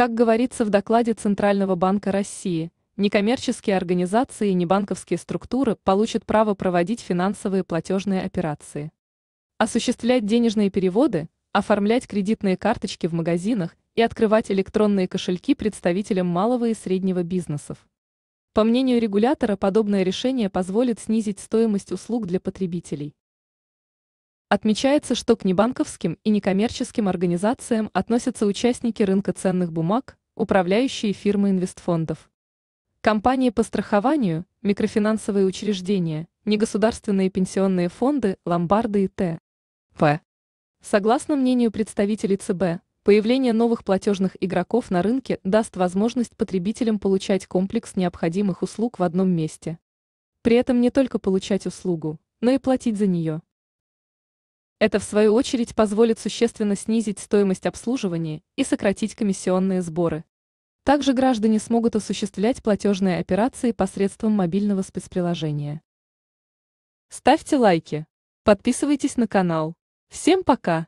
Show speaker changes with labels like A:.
A: Как говорится в докладе Центрального банка России, некоммерческие организации и небанковские структуры получат право проводить финансовые платежные операции. Осуществлять денежные переводы, оформлять кредитные карточки в магазинах и открывать электронные кошельки представителям малого и среднего бизнесов. По мнению регулятора, подобное решение позволит снизить стоимость услуг для потребителей. Отмечается, что к небанковским и некоммерческим организациям относятся участники рынка ценных бумаг, управляющие фирмы инвестфондов. Компании по страхованию, микрофинансовые учреждения, негосударственные пенсионные фонды, ломбарды и т.п. Согласно мнению представителей ЦБ, появление новых платежных игроков на рынке даст возможность потребителям получать комплекс необходимых услуг в одном месте. При этом не только получать услугу, но и платить за нее. Это в свою очередь позволит существенно снизить стоимость обслуживания и сократить комиссионные сборы. Также граждане смогут осуществлять платежные операции посредством мобильного спецприложения. Ставьте лайки, подписывайтесь на канал. Всем пока!